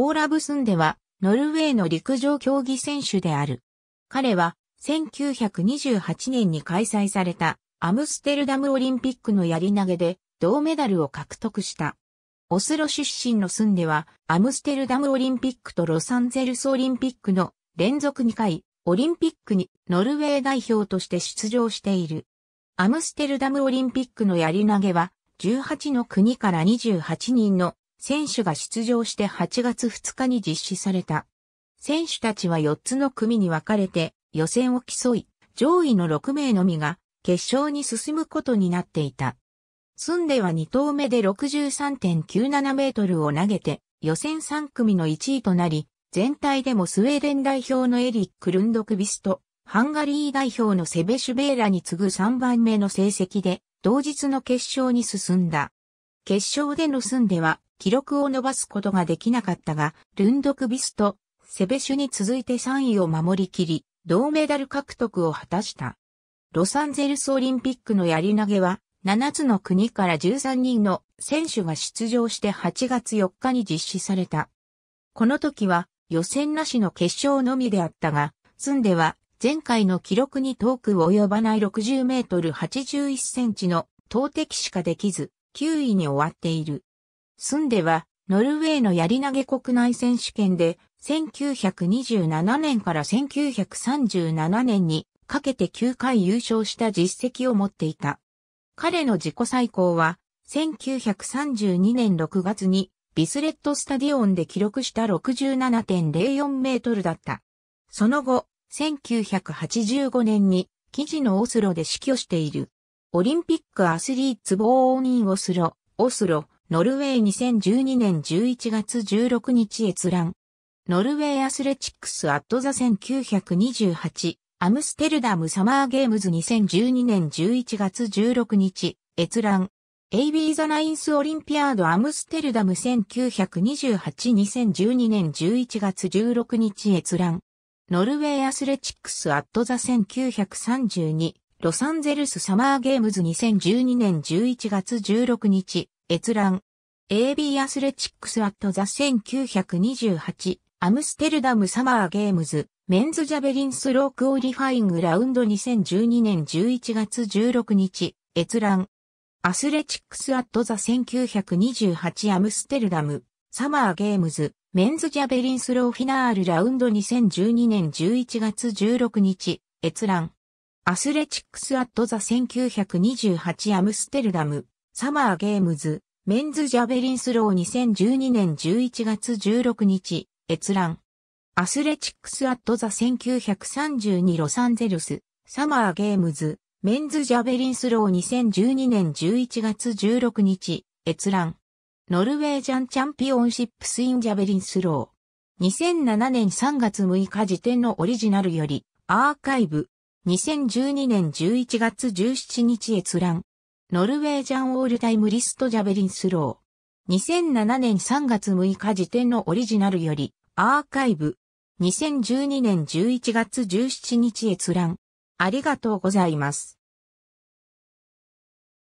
オーラブスンデは、ノルウェーの陸上競技選手である。彼は、1928年に開催されたアムステルダムオリンピックのやり投げで銅メダルを獲得した。オスロ出身のスンデは、アムステルダムオリンピックとロサンゼルスオリンピックの連続2回、オリンピックにノルウェー代表として出場している。アムステルダムオリンピックのやり投げは、18の国から28人の選手が出場して8月2日に実施された。選手たちは4つの組に分かれて予選を競い、上位の6名のみが決勝に進むことになっていた。スンデは2投目で63.97メートルを投げて予選3組の1位となり、全体でもスウェーデン代表のエリック・ルンドクビスとハンガリー代表のセベシュベーラに次ぐ3番目の成績で同日の決勝に進んだ。決勝でのスンデは記録を伸ばすことができなかったが、ルンドクビスとセベシュに続いて3位を守りきり、銅メダル獲得を果たした。ロサンゼルスオリンピックのやり投げは、7つの国から13人の選手が出場して8月4日に実施された。この時は予選なしの決勝のみであったが、ツンでは前回の記録に遠く及ばない60メートル81センチの投擲しかできず、9位に終わっている。スンデは、ノルウェーのやり投げ国内選手権で、1927年から1937年にかけて9回優勝した実績を持っていた。彼の自己最高は、1932年6月にビスレットスタディオンで記録した67.04メートルだった。その後、1985年に記事のオスロで死去している。オリンピックアスリーツボーニンオスロ、オスロ、ノルウェー2012年11月16日閲覧。ノルウェーアスレチックスアットザ1928アムステルダムサマーゲームズ2012年11月16日閲覧。AB ザナインスオリンピアードアムステルダム1928-2012年11月16日閲覧。ノルウェーアスレチックスアットザ1932ロサンゼルスサマーゲームズ2012年11月16日閲覧。AB アスレチックスアットザ1928アムステルダムサマーゲームズメンズジャベリンスロークオリファイングラウンド2012年11月16日閲覧アスレチックスアットザ1928アムステルダムサマーゲームズメンズジャベリンスローフィナールラウンド2012年11月16日閲覧アスレチックスアットザ1928アムステルダムサマーゲームズ、メンズジャベリンスロー2012年11月16日、閲覧。アスレチックスアットザ1932ロサンゼルス、サマーゲームズ、メンズジャベリンスロー2012年11月16日、閲覧。ノルウェージャンチャンピオンシップスインジャベリンスロー。2007年3月6日時点のオリジナルより、アーカイブ。2012年11月17日閲覧。ノルウェージャンオールタイムリストジャベリンスロー。2007年3月6日時点のオリジナルより、アーカイブ。2012年11月17日閲覧。ありがとうございます。